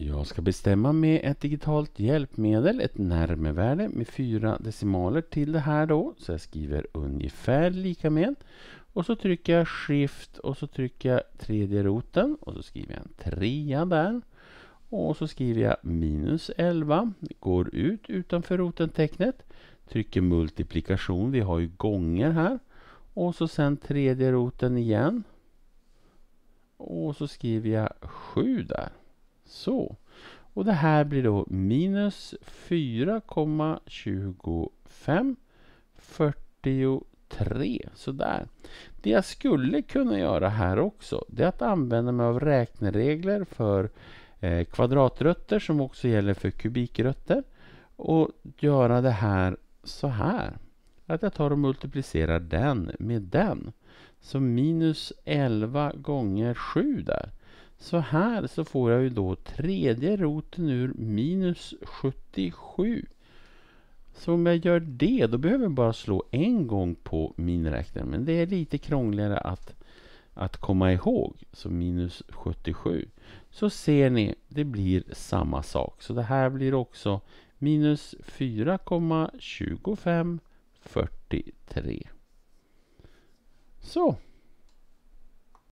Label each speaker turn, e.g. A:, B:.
A: Jag ska bestämma med ett digitalt hjälpmedel, ett närmevärde med fyra decimaler till det här då. Så jag skriver ungefär lika med. Och så trycker jag Shift och så trycker jag tredje roten och så skriver jag en trea där. Och så skriver jag minus 11, går ut utanför rotentecknet, trycker multiplikation, vi har ju gånger här. Och så sen tredje roten igen. Och så skriver jag 7 där. Så. Och det här blir då minus 4,25 43. Sådär. Det jag skulle kunna göra här också det är att använda mig av räkneregler för eh, kvadratrötter som också gäller för kubikrötter och göra det här så här. Att jag tar och multiplicerar den med den. Så minus 11 gånger 7 där. Så här så får jag ju då tredje roten ur minus 77. Så om jag gör det, då behöver jag bara slå en gång på miniräknaren. Men det är lite krångligare att, att komma ihåg. Så minus 77. Så ser ni, det blir samma sak. Så det här blir också minus 4,2543. Så.